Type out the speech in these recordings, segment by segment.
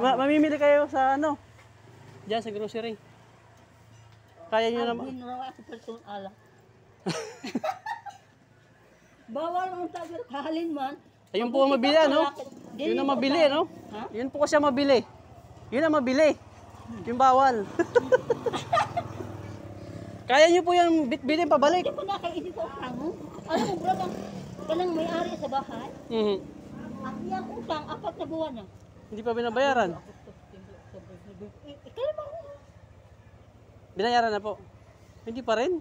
Ma mamimili kayo sa ano? Diyan sa grocery. Kaya niyo naman. Hindi na ako personal. Bawal ang tagal halin man. Ayun po ang mabili, ano? Yun ang mabili, no? Ha? Yun po kasi ang mabili. Yun ang mabili. Yung bawal. Kaya niyo po yung bitbitin pabalik. Hindi ko nakaisip sa utang Alam mo, bro, kanang may-ari sa bahay. Mm -hmm. Ang utang, apat na buwan na. Hindi pa binabayaran. Binayaran na po. Hindi pa rin.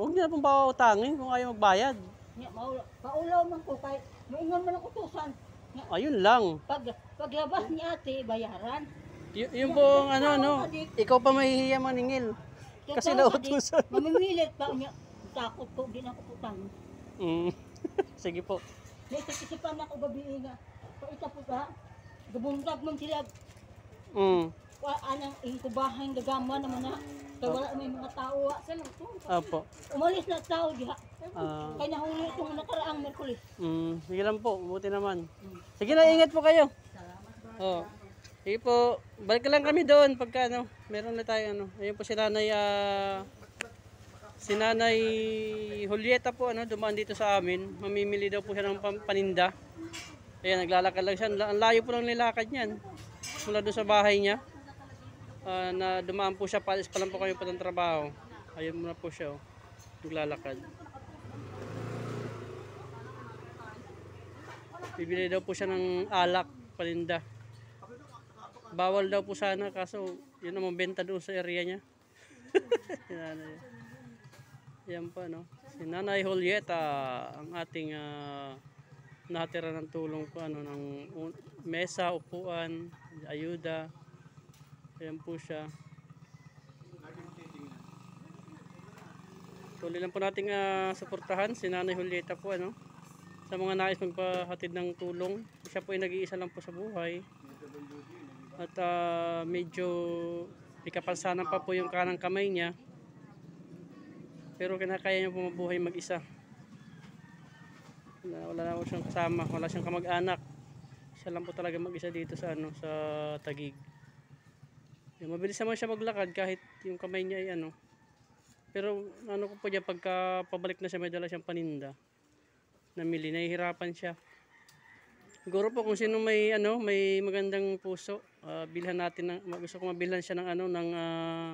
Huwag niyo na pong pautangin kung ayaw magbayad. Paulaw man ko kahit maingon man ang utusan. Ayun lang. Pag, paglabas ni ate, bayaran. Y- yung pong ano, no? Ikaw pa mahihiya maningil. Kasi nautusan. Mamimilit pa niya. Takot ko, hindi na ako utang. Mm. Sige po. naisip na ako gabi nga. Paita po ba? Gabuntag man sila. Mm. Anang inkubahan, gagama naman na. Kaya wala may mga tao. Saan lang ito? Apo. Umalis na tao diha. Ah. kay nahuli itong nakaraang Merkulis. Mm. Sige lang po, buti naman. Mm. Sige na, ingat po kayo. Salamat. po. Oh. Sige po, balik lang kami doon pagka ano, meron na tayo ano. Ayun po si Nanay, uh, si Nanay Julieta po ano, dumaan dito sa amin. Mamimili daw po siya ng paninda. Ayan, naglalakad lang siya. Ang layo po lang nilakad niyan. Mula doon sa bahay niya. Uh, na dumaan po siya. Palis pa lang po kayo patang trabaho. Ayun muna po siya. Oh. Naglalakad. Bibili daw po siya ng alak. Palinda. Bawal daw po sana. Kaso, yun ang mabenta doon sa area niya. Yan pa, no? Si Nanay Julieta, ang ating... Uh, natira ng tulong ko ano ng mesa, upuan, ayuda. Ayan po siya. Tuloy lang po nating uh, suportahan si Nanay Julieta po ano. Sa mga nais magpahatid ng tulong, siya po ay nag-iisa lang po sa buhay. At uh, medyo ikapansanan pa po yung kanang kamay niya. Pero kinakaya niya po mabuhay mag-isa na wala na po siyang kasama wala siyang kamag-anak siya lang po talaga mag-isa dito sa ano sa tagig yung mabilis naman siya maglakad kahit yung kamay niya ay ano pero ano ko po niya pagka pabalik na siya may dala siyang paninda namili nahihirapan siya siguro po kung sino may ano may magandang puso uh, bilhan natin ng gusto ko mabilhan siya ng ano ng uh,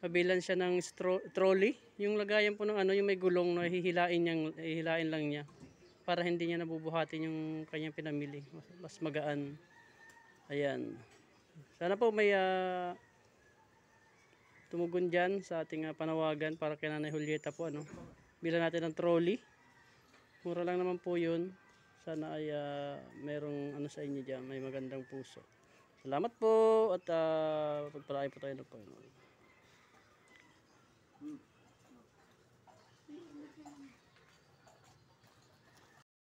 Pabilan siya ng trolley. Yung lagayan po ng ano, yung may gulong na hihilain, niyang, hihilain lang niya. Para hindi niya nabubuhatin yung kanyang pinamili. Mas, magaan. Ayan. Sana po may uh, tumugon dyan sa ating uh, panawagan para kay Nanay Julieta po. Ano? Bilan natin ng trolley. Mura lang naman po yun. Sana ay uh, merong ano sa inyo dyan. May magandang puso. Salamat po at uh, pagpalaan po tayo ng Panginoon.